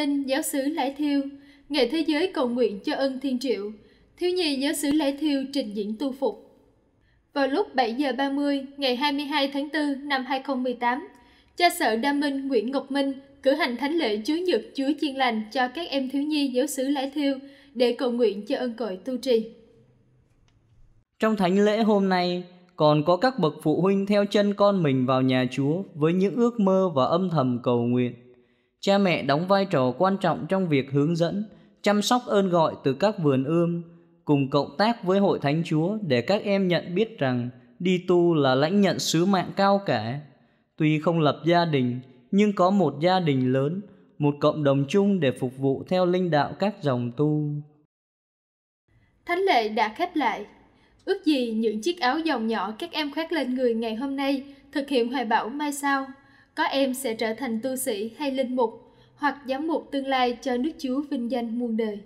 Tin giáo sứ Lãi Thiêu, ngày thế giới cầu nguyện cho ân thiên triệu, thiếu nhi giáo sứ Lãi Thiêu trình diễn tu phục. Vào lúc 7 giờ 30 ngày 22 tháng 4 năm 2018, cha sở Đa Minh Nguyễn Ngọc Minh cử hành thánh lễ Chúa Nhật Chúa Chiên Lành cho các em thiếu nhi giáo xứ Lãi Thiêu để cầu nguyện cho ân cội tu trì. Trong thánh lễ hôm nay, còn có các bậc phụ huynh theo chân con mình vào nhà Chúa với những ước mơ và âm thầm cầu nguyện. Cha mẹ đóng vai trò quan trọng trong việc hướng dẫn, chăm sóc ơn gọi từ các vườn ươm, cùng cộng tác với hội thánh Chúa để các em nhận biết rằng đi tu là lãnh nhận sứ mạng cao cả. Tuy không lập gia đình, nhưng có một gia đình lớn, một cộng đồng chung để phục vụ theo linh đạo các dòng tu. Thánh lệ đã khép lại. Ước gì những chiếc áo dòng nhỏ các em khoác lên người ngày hôm nay thực hiện hoài bão mai sau có em sẽ trở thành tu sĩ hay linh mục hoặc giám mục tương lai cho nước Chúa vinh danh muôn đời.